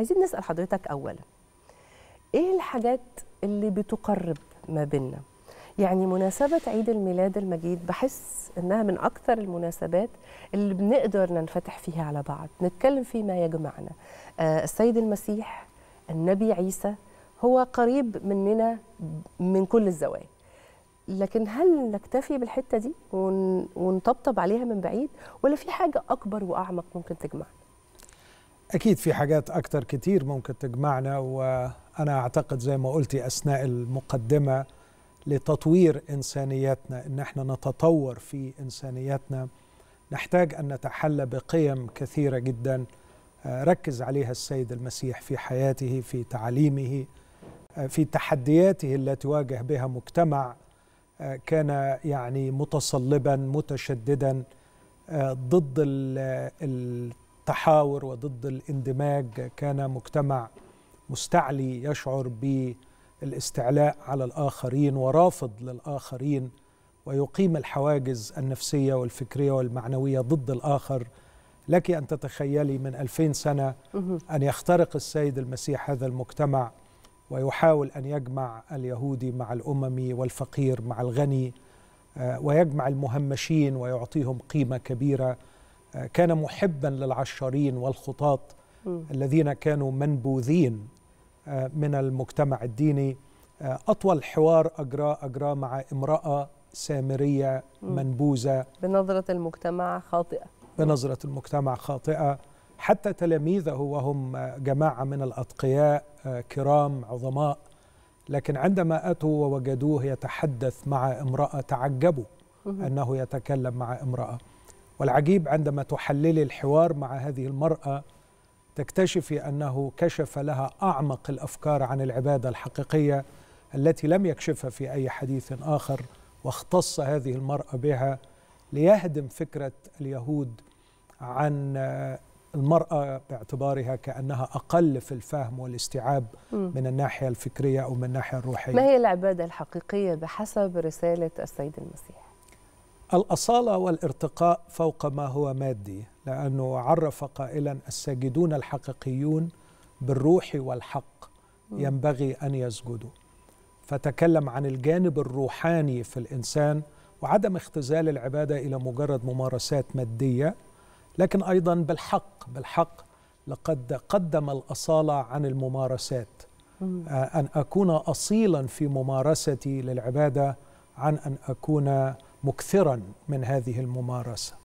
عايزين نسال حضرتك اولا ايه الحاجات اللي بتقرب ما بيننا يعني مناسبة عيد الميلاد المجيد بحس إنها من أكثر المناسبات اللي بنقدر ننفتح فيها على بعض نتكلم فيما يجمعنا آه السيد المسيح النبي عيسى هو قريب مننا من كل الزوايا لكن هل نكتفي بالحتة دي ونطبطب عليها من بعيد ولا في حاجة أكبر وأعمق ممكن تجمعنا؟ أكيد في حاجات أكتر كتير ممكن تجمعنا وأنا أعتقد زي ما قلتي أثناء المقدمة لتطوير إنسانيتنا إن احنا نتطور في إنسانيتنا نحتاج أن نتحلى بقيم كثيرة جدا آه، ركز عليها السيد المسيح في حياته في تعليمه آه، في تحدياته التي واجه بها مجتمع آه، كان يعني متصلبا متشددا ضد التحاور وضد الاندماج كان مجتمع مستعلي يشعر بالاستعلاء على الاخرين ورافض للاخرين ويقيم الحواجز النفسيه والفكريه والمعنويه ضد الاخر لك ان تتخيلي من 2000 سنه ان يخترق السيد المسيح هذا المجتمع ويحاول ان يجمع اليهودي مع الاممي والفقير مع الغني آه، ويجمع المهمشين ويعطيهم قيمه كبيره كان محبا للعشارين والخطاط الذين كانوا منبوذين آه، من المجتمع الديني آه، أطول حوار أجراه أجراه مع امرأة سامرية منبوذة بنظرة المجتمع خاطئة بنظرة المجتمع خاطئة حتى تلاميذه وهم آه، جماعة من الأتقياء كرام عظماء لكن عندما أتوا ووجدوه يتحدث مع امرأة تعجبوا أنه يتكلم مع امرأة والعجيب عندما تحللي الحوار مع هذه المرأة تكتشفي أنه كشف لها أعمق الأفكار عن العبادة الحقيقية التي لم يكشفها في أي حديث آخر واختص هذه المرأة بها ليهدم فكرة اليهود عن المرأة باعتبارها كأنها أقل في الفهم والاستيعاب من الناحية الفكرية أو من الناحية الروحية ما هي العبادة الحقيقية بحسب رسالة السيد المسيح؟ الأصالة والارتقاء فوق ما هو مادي لأنه عرف قائلا الساجدون الحقيقيون بالروح والحق ينبغي أن يسجدوا فتكلم عن الجانب الروحاني في الإنسان وعدم اختزال العبادة إلى مجرد ممارسات مادية لكن أيضا بالحق بالحق لقد قدم الأصالة عن الممارسات آه، أن أكون أصيلا في ممارستي للعبادة عن أن أكون مكثرا من هذه الممارسه